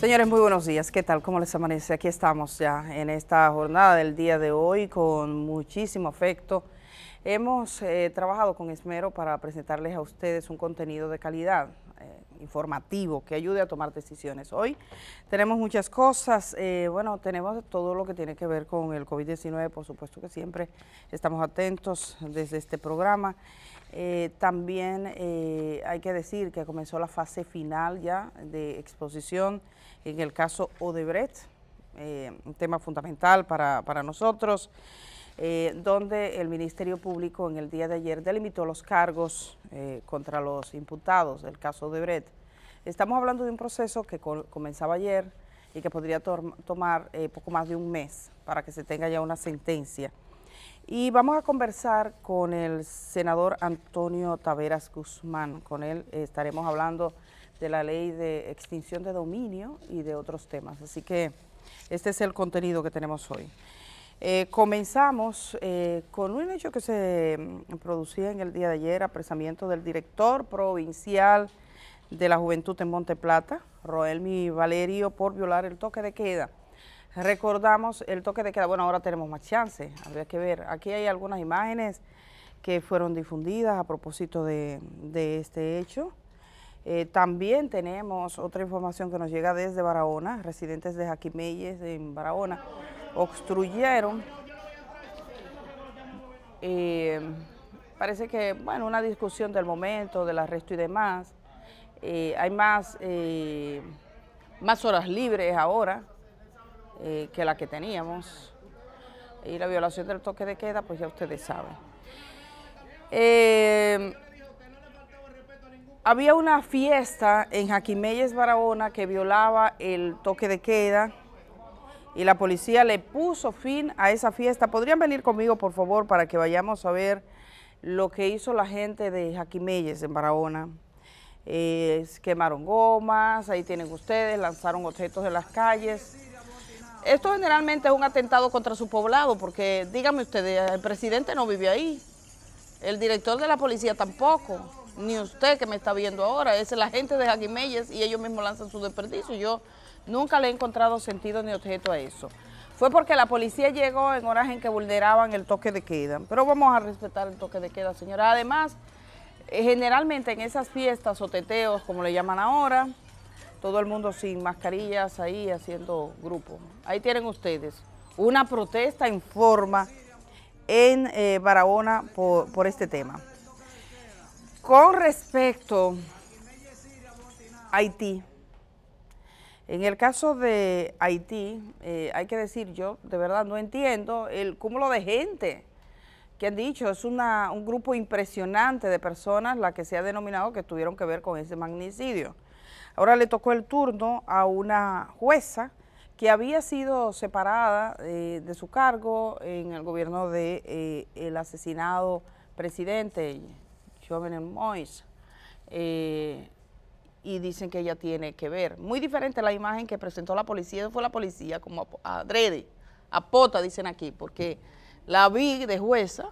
Señores, muy buenos días. ¿Qué tal? ¿Cómo les amanece? Aquí estamos ya en esta jornada del día de hoy con muchísimo afecto. Hemos eh, trabajado con esmero para presentarles a ustedes un contenido de calidad, informativo que ayude a tomar decisiones. Hoy tenemos muchas cosas, eh, bueno, tenemos todo lo que tiene que ver con el COVID-19, por supuesto que siempre estamos atentos desde este programa. Eh, también eh, hay que decir que comenzó la fase final ya de exposición en el caso Odebrecht, un tema fundamental para, para nosotros. Eh, donde el Ministerio Público en el día de ayer delimitó los cargos eh, contra los imputados del caso de Brett. Estamos hablando de un proceso que comenzaba ayer y que podría tomar eh, poco más de un mes para que se tenga ya una sentencia. Y vamos a conversar con el senador Antonio Taveras Guzmán. Con él estaremos hablando de la ley de extinción de dominio y de otros temas. Así que este es el contenido que tenemos hoy. Eh, comenzamos eh, con un hecho que se mm, producía en el día de ayer, apresamiento del director provincial de la juventud en Monte Roelmi Valerio, por violar el toque de queda. Recordamos el toque de queda, bueno, ahora tenemos más chance, habría que ver. Aquí hay algunas imágenes que fueron difundidas a propósito de, este hecho. Eh, también tenemos otra información que nos llega desde Barahona, residentes de Jaquimelles en Barahona obstruyeron. Eh, parece que, bueno, una discusión del momento, del arresto y demás. Eh, hay más, eh, más horas libres ahora que la que teníamos. Y la violación del toque de queda, pues ya ustedes saben. había una fiesta en jaquimelles Barahona que violaba el toque de queda y la policía le puso fin a esa fiesta. ¿Podrían venir conmigo, por favor, para que vayamos a ver lo que hizo la gente de Jaquimelles en Barahona? Eh, quemaron gomas, ahí tienen ustedes, lanzaron objetos de las calles. Esto generalmente es un atentado contra su poblado, porque díganme ustedes, el presidente no vive ahí, el director de la policía tampoco, ni usted que me está viendo ahora, es la gente de Jaquimelles y ellos mismos lanzan su desperdicio. Yo Nunca le he encontrado sentido ni objeto a eso. Fue porque la policía llegó en hora en que vulneraban el toque de queda. Pero vamos a respetar el toque de queda, señora. Además, eh, generalmente en esas fiestas o teteos, como le llaman ahora, todo el mundo sin mascarillas ahí haciendo grupo. Ahí tienen ustedes una protesta en forma en eh, Barahona por este tema. Con respecto a Haití, en el caso de Haití, eh, hay que decir, yo de verdad no entiendo el cúmulo de gente que han dicho, es un grupo impresionante de personas la que se ha denominado que tuvieron que ver con ese magnicidio. Ahora le tocó el turno a una jueza que había sido separada eh, de su cargo en el gobierno del de, eh, asesinado presidente Jovenel Mois y dicen que ella tiene que ver. Muy diferente la imagen que presentó la policía, fue la policía como adrede, Pota, dicen aquí, porque la vi de jueza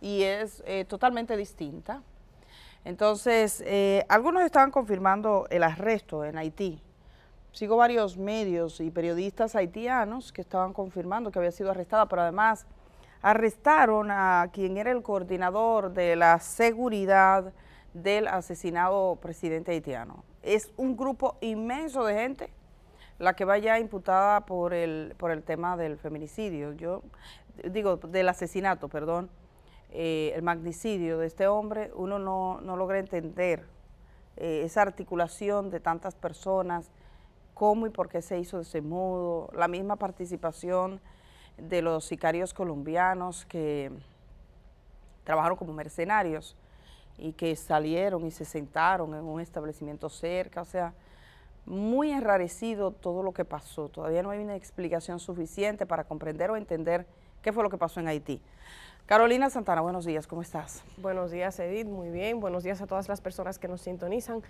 y es eh, totalmente distinta. Entonces, eh, algunos estaban confirmando el arresto en Haití. Sigo varios medios y periodistas haitianos que estaban confirmando que había sido arrestada, pero además arrestaron a quien era el coordinador de la seguridad del asesinado presidente haitiano. Es un grupo inmenso de gente la que vaya imputada por el, por el tema del feminicidio, yo digo, del asesinato, perdón, eh, el magnicidio de este hombre, uno no, logra entender eh, esa articulación de tantas personas, cómo y por qué se hizo de ese modo, la misma participación de los sicarios colombianos que trabajaron como mercenarios y que salieron y se sentaron en un establecimiento cerca, o sea, muy enrarecido todo lo que pasó. Todavía no hay una explicación suficiente para comprender o entender qué fue lo que pasó en Haití. Carolina Santana, buenos días, ¿cómo estás? Buenos días, Edith, muy bien. Buenos días a todas las personas que nos sintonizan.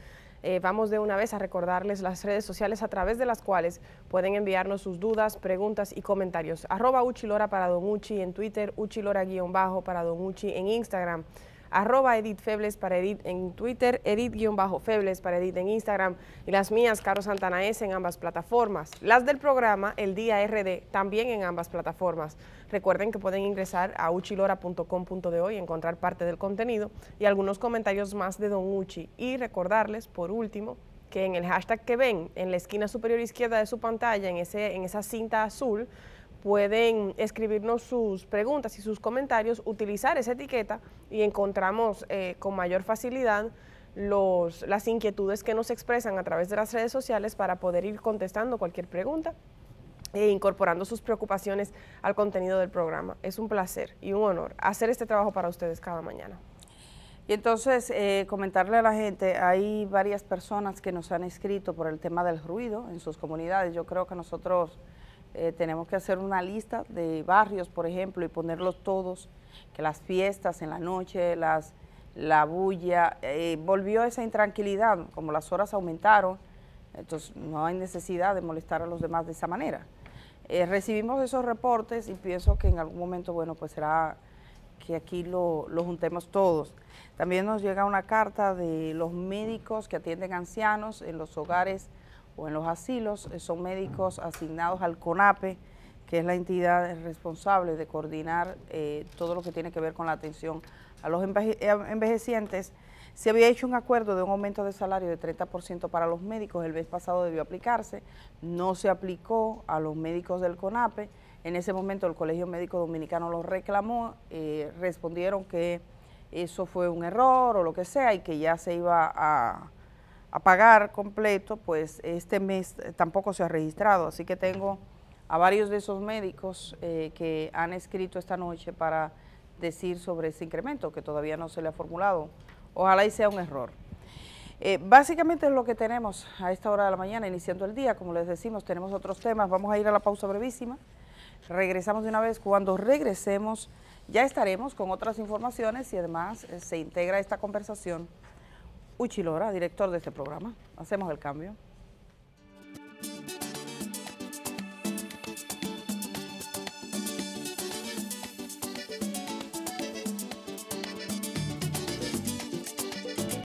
Eh, vamos de una vez a recordarles las redes sociales a través de las cuales pueden enviarnos sus dudas, preguntas y comentarios. Arroba Uchilora para Don Uchi en Twitter, Uchilora-bajo para Don Uchi en Instagram arroba editfebles para edit en Twitter, edit febles para edit en Instagram y las mías, Caro Santana en ambas plataformas. Las del programa, el día RD, también en ambas plataformas. Recuerden que pueden ingresar a uchilora.com.de hoy y encontrar parte del contenido y algunos comentarios más de Don Uchi. Y recordarles, por último, que en el hashtag que ven, en la esquina superior izquierda de su pantalla, en, ese, en esa cinta azul, pueden escribirnos sus preguntas y sus comentarios, utilizar esa etiqueta y encontramos eh, con mayor facilidad los, las inquietudes que nos expresan a través de las redes sociales para poder ir contestando cualquier pregunta e incorporando sus preocupaciones al contenido del programa. Es un placer y un honor hacer este trabajo para ustedes cada mañana. Y entonces, eh, comentarle a la gente, hay varias personas que nos han escrito por el tema del ruido en sus comunidades. Yo creo que nosotros eh, tenemos que hacer una lista de barrios, por ejemplo, y ponerlos todos, que las fiestas en la noche, la bulla, eh, volvió esa intranquilidad, como las horas aumentaron, entonces no hay necesidad de molestar a los demás de esa manera. Eh, recibimos esos reportes y pienso que en algún momento, bueno, pues será que aquí lo, lo, juntemos todos. También nos llega una carta de los médicos que atienden ancianos en los hogares o en los asilos eh, son médicos asignados al CONAPE, que es la entidad responsable de coordinar eh, todo lo que tiene que ver con la atención a los eh, envejecientes. Se había hecho un acuerdo de un aumento de salario de 30% para los médicos, el mes pasado debió aplicarse, no se aplicó a los médicos del CONAPE, en ese momento el Colegio Médico Dominicano lo reclamó, respondieron que eso fue un error o lo que sea y que ya se iba a, a pagar completo, pues este mes tampoco se ha registrado. Así que tengo a varios de esos médicos eh, que han escrito esta noche para decir sobre ese incremento que todavía no se le ha formulado. Ojalá y sea un error. Eh, básicamente es lo que tenemos a esta hora de la mañana, iniciando el día, como les decimos, tenemos otros temas, vamos a ir a la pausa brevísima, regresamos de una vez, cuando regresemos ya estaremos con otras informaciones y además eh, se integra esta conversación Uchilora, director de este programa. Hacemos el cambio.